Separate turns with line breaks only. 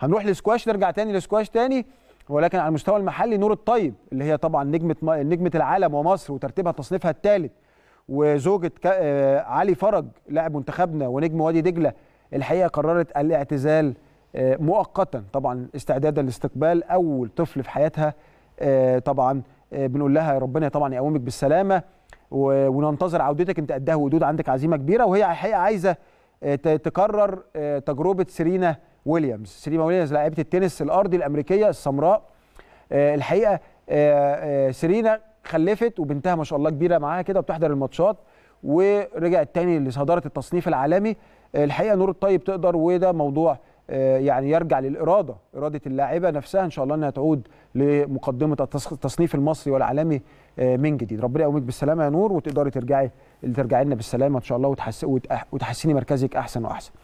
هنروح لسكواش نرجع تاني لسكواش تاني ولكن على المستوى المحلي نور الطيب اللي هي طبعا نجمه نجمه العالم ومصر وترتيبها تصنيفها الثالث وزوجة آه، علي فرج لاعب منتخبنا ونجم وادي دجلة الحقيقة قررت الاعتزال آه، مؤقتا طبعا استعدادا لاستقبال أول طفل في حياتها آه، طبعا بنقول لها ربنا طبعا يقومك بالسلامة وننتظر عودتك انت قدها ودود عندك عزيمة كبيرة وهي الحقيقة عايزة تكرر تجربة سيرينا ويليامز سيرينا ويليامز لاعبه التنس الارضي الامريكيه السمراء آه الحقيقه آه آه سيرينا خلفت وبنتها ما شاء الله كبيره معاها كده وبتحضر الماتشات ورجعت تاني لصداره التصنيف العالمي آه، الحقيقه نور الطيب تقدر وده موضوع آه، يعني يرجع للاراده اراده اللاعبه نفسها ان شاء الله انها تعود لمقدمه التصنيف المصري والعالمي آه، من جديد ربنا يقومك بالسلامه يا نور وتقدري ترجعي ترجعي لنا بالسلامه ان شاء الله وتحسني مركزك احسن واحسن